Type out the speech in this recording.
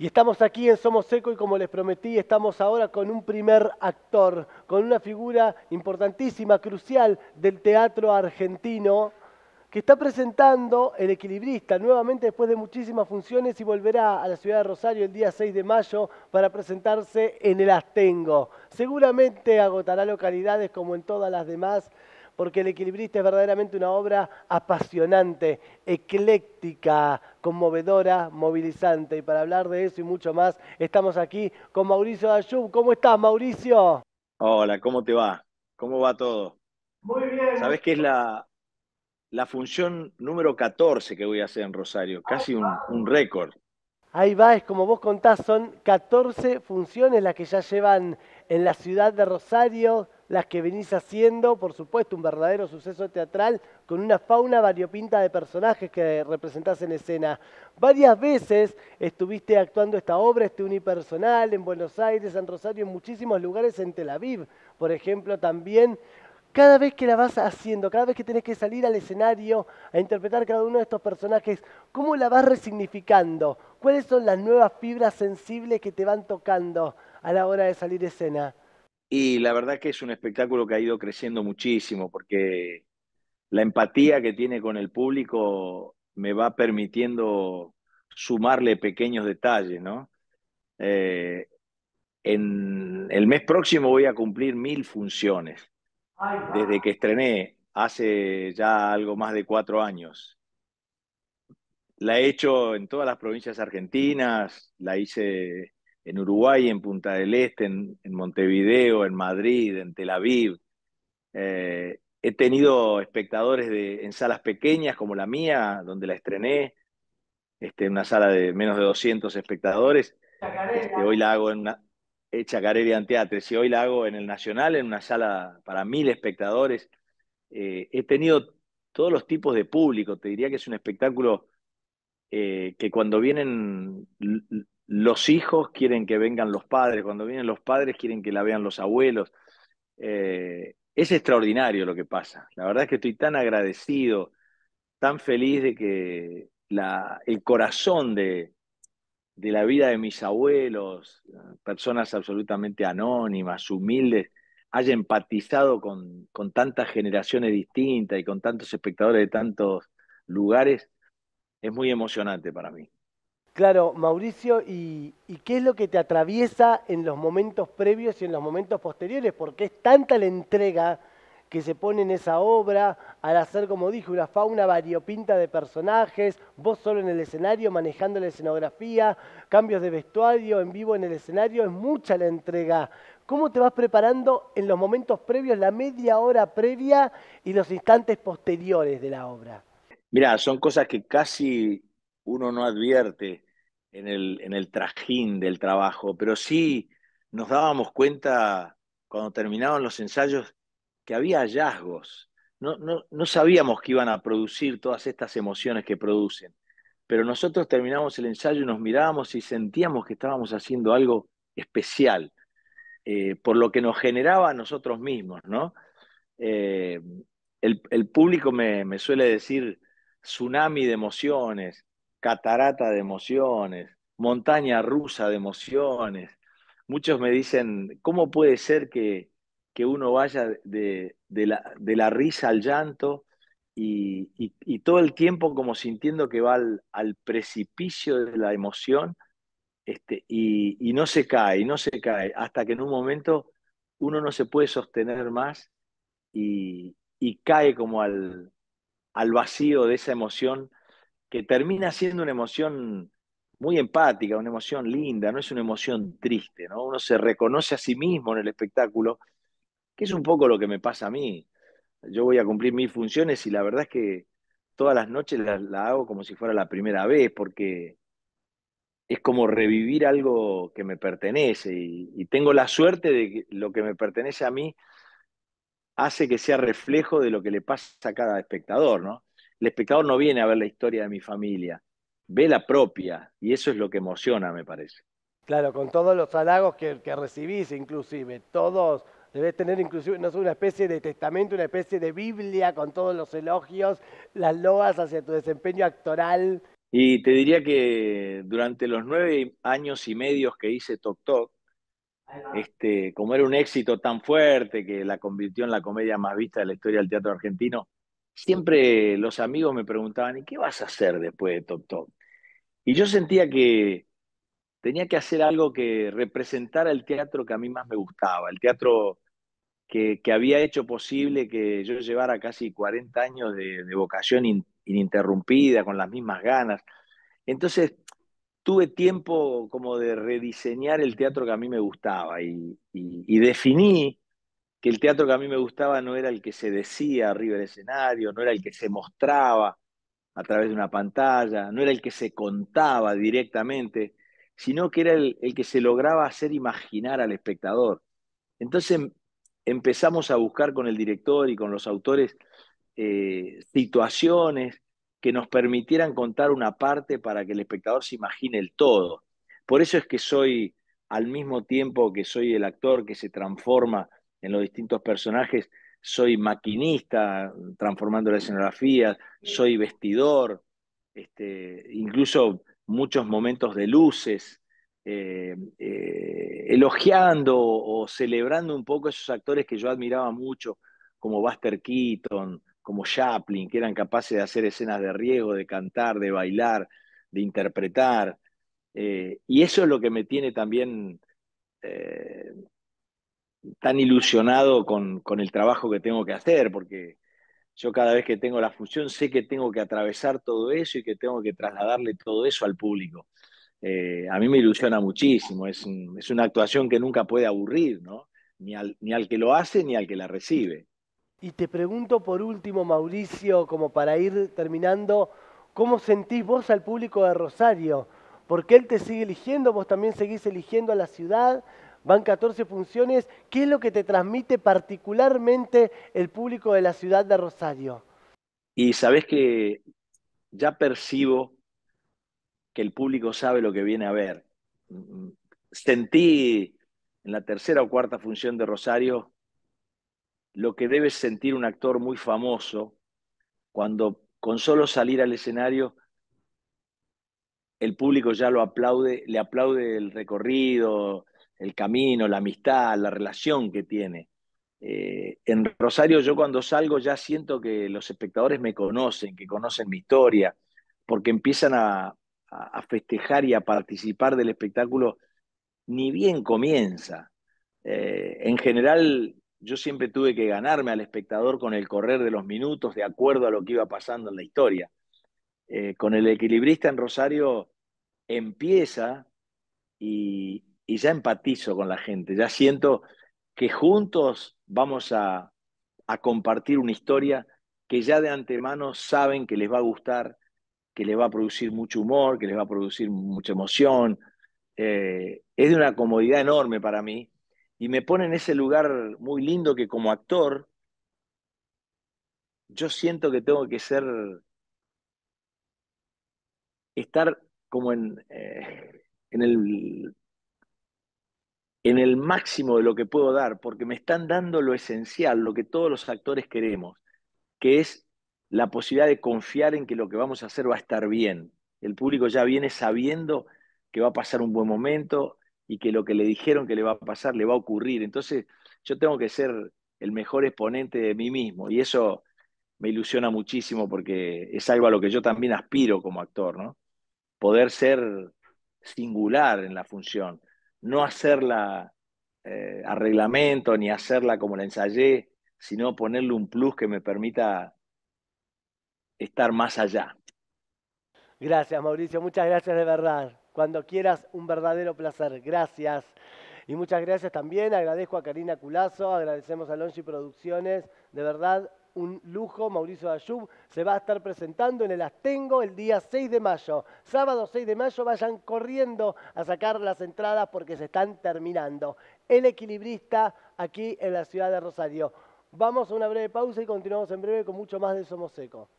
Y estamos aquí en Somos Seco y como les prometí, estamos ahora con un primer actor, con una figura importantísima, crucial del teatro argentino, que está presentando El Equilibrista nuevamente después de muchísimas funciones y volverá a la ciudad de Rosario el día 6 de mayo para presentarse en el Astengo. Seguramente agotará localidades como en todas las demás porque El Equilibrista es verdaderamente una obra apasionante, ecléctica, conmovedora, movilizante. Y para hablar de eso y mucho más, estamos aquí con Mauricio Ayub. ¿Cómo estás, Mauricio? Hola, ¿cómo te va? ¿Cómo va todo? Muy bien. ¿Sabes qué es la, la función número 14 que voy a hacer en Rosario? Casi un, un récord. Ahí va, es como vos contás, son 14 funciones las que ya llevan en la ciudad de Rosario, las que venís haciendo, por supuesto, un verdadero suceso teatral con una fauna variopinta de personajes que representás en escena. Varias veces estuviste actuando esta obra, este unipersonal, en Buenos Aires, en Rosario, en muchísimos lugares, en Tel Aviv, por ejemplo, también cada vez que la vas haciendo, cada vez que tenés que salir al escenario a interpretar cada uno de estos personajes, ¿cómo la vas resignificando? ¿Cuáles son las nuevas fibras sensibles que te van tocando a la hora de salir escena? Y la verdad que es un espectáculo que ha ido creciendo muchísimo porque la empatía que tiene con el público me va permitiendo sumarle pequeños detalles, ¿no? Eh, en el mes próximo voy a cumplir mil funciones. Desde que estrené hace ya algo más de cuatro años. La he hecho en todas las provincias argentinas, la hice en Uruguay, en Punta del Este, en, Montevideo, en Madrid, en Tel Aviv. Eh, he tenido espectadores de, en salas pequeñas como la mía, donde la estrené, en este, una sala de menos de 200 espectadores. Este, hoy la hago en una Hecha eh, Chacarera en teatro, y hoy la hago en el Nacional, en una sala para mil espectadores. Eh, he tenido todos los tipos de público, te diría que es un espectáculo que cuando vienen los hijos quieren que vengan los padres, cuando vienen los padres quieren que la vean los abuelos. Eh, es extraordinario lo que pasa. La verdad es que estoy tan agradecido, tan feliz de que el corazón de, la vida de mis abuelos, personas absolutamente anónimas, humildes, haya empatizado con, tantas generaciones distintas y con tantos espectadores de tantos lugares, es muy emocionante para mí. Claro, Mauricio, ¿y, qué es lo que te atraviesa en los momentos previos y en los momentos posteriores? Porque es tanta la entrega que se pone en esa obra, al hacer, como dije, una fauna variopinta de personajes, vos solo en el escenario, manejando la escenografía, cambios de vestuario, en vivo en el escenario, es mucha la entrega. ¿Cómo te vas preparando en los momentos previos, la media hora previa y los instantes posteriores de la obra? Mirá, son cosas que casi uno no advierte en el, trajín del trabajo, pero sí nos dábamos cuenta cuando terminaban los ensayos que había hallazgos. No, sabíamos que iban a producir todas estas emociones que producen, pero nosotros terminamos el ensayo y nos mirábamos y sentíamos que estábamos haciendo algo especial, eh, por lo que nos generaba a nosotros mismos, ¿no? Eh, el, público me, me, suele decir tsunami de emociones, catarata de emociones, montaña rusa de emociones. Muchos me dicen, ¿cómo puede ser que, que uno vaya de, la, de, la, risa al llanto y, todo el tiempo como sintiendo que va al, precipicio de la emoción este, y, no se cae, y no se cae, hasta que en un momento uno no se puede sostener más y, cae como al, al vacío de esa emoción que termina siendo una emoción muy empática, una emoción linda, no es una emoción triste, ¿no? Uno se reconoce a sí mismo en el espectáculo, que es un poco lo que me pasa a mí. Yo voy a cumplir mis funciones y la verdad es que todas las noches la, hago como si fuera la primera vez, porque es como revivir algo que me pertenece y, y tengo la suerte de que lo que me pertenece a mí hace que sea reflejo de lo que le pasa a cada espectador, ¿no? El espectador no viene a ver la historia de mi familia, ve la propia, y eso es lo que emociona, me parece. Claro, con todos los halagos que, recibís, inclusive, todos, debes tener inclusive, no una especie de testamento, una especie de Biblia con todos los elogios, las loas hacia tu desempeño actoral. Y te diría que durante los nueve años y medios que hice Tok Tok, este, como era un éxito tan fuerte que la convirtió en la comedia más vista de la historia del teatro argentino, siempre los amigos me preguntaban, ¿y qué vas a hacer después de Top Top? Y yo sentía que tenía que hacer algo que representara el teatro que a mí más me gustaba, el teatro que, había hecho posible que yo llevara casi 40 años de, vocación ininterrumpida, con las mismas ganas. Entonces, tuve tiempo como de rediseñar el teatro que a mí me gustaba y, y definí que el teatro que a mí me gustaba no era el que se decía arriba del escenario, no era el que se mostraba a través de una pantalla, no era el que se contaba directamente, sino que era el, que se lograba hacer imaginar al espectador. Entonces em, empezamos a buscar con el director y con los autores eh, situaciones que nos permitieran contar una parte para que el espectador se imagine el todo. Por eso es que soy, al mismo tiempo que soy el actor que se transforma en los distintos personajes, soy maquinista, transformando la escenografía, soy vestidor, este, incluso muchos momentos de luces, eh, eh, elogiando o celebrando un poco esos actores que yo admiraba mucho, como Buster Keaton, como Chaplin, que eran capaces de hacer escenas de riego, de cantar, de bailar, de interpretar. Eh, y eso es lo que me tiene también tan ilusionado con, el trabajo que tengo que hacer, porque yo cada vez que tengo la función sé que tengo que atravesar todo eso y que tengo que trasladarle todo eso al público. Eh, a mí me ilusiona muchísimo, es, una actuación que nunca puede aburrir, ¿no? Ni al, ni al que lo hace ni al que la recibe. Y te pregunto por último, Mauricio, como para ir terminando, ¿cómo sentís vos al público de Rosario? Porque él te sigue eligiendo, vos también seguís eligiendo a la ciudad, van 14 funciones. ¿Qué es lo que te transmite particularmente el público de la ciudad de Rosario? Y sabes que ya percibo que el público sabe lo que viene a ver. Sentí en la tercera o cuarta función de Rosario lo que debe sentir un actor muy famoso cuando con solo salir al escenario el público ya lo aplaude, le aplaude el recorrido, el camino, la amistad, la relación que tiene. Eh, en Rosario yo cuando salgo ya siento que los espectadores me conocen, que conocen mi historia, porque empiezan a, festejar y a participar del espectáculo ni bien comienza. Eh, en general yo siempre tuve que ganarme al espectador con el correr de los minutos de acuerdo a lo que iba pasando en la historia. Eh, con el equilibrista en Rosario empieza y, y ya empatizo con la gente, ya siento que juntos vamos a, compartir una historia que ya de antemano saben que les va a gustar, que les va a producir mucho humor, que les va a producir mucha emoción. Eh, es de una comodidad enorme para mí y me pone en ese lugar muy lindo que como actor yo siento que tengo que ser, estar como en, eh, en el en el máximo de lo que puedo dar, porque me están dando lo esencial, lo que todos los actores queremos, que es la posibilidad de confiar en que lo que vamos a hacer va a estar bien. El público ya viene sabiendo que va a pasar un buen momento y que lo que le dijeron que le va a pasar le va a ocurrir. Entonces, yo tengo que ser el mejor exponente de mí mismo y eso me ilusiona muchísimo porque es algo a lo que yo también aspiro como actor, ¿no? Poder ser singular en la función no hacerla eh, arreglamento, reglamento ni hacerla como la ensayé, sino ponerle un plus que me permita estar más allá. Gracias, Mauricio. Muchas gracias de verdad. Cuando quieras, un verdadero placer. Gracias. Y muchas gracias también. Agradezco a Karina Culazo, agradecemos a Longi Producciones. De verdad, un lujo, Mauricio Ayub se va a estar presentando en el Astengo el día 6 de mayo. Sábado 6 de mayo vayan corriendo a sacar las entradas porque se están terminando. El equilibrista aquí en la ciudad de Rosario. Vamos a una breve pausa y continuamos en breve con mucho más de Somos Seco.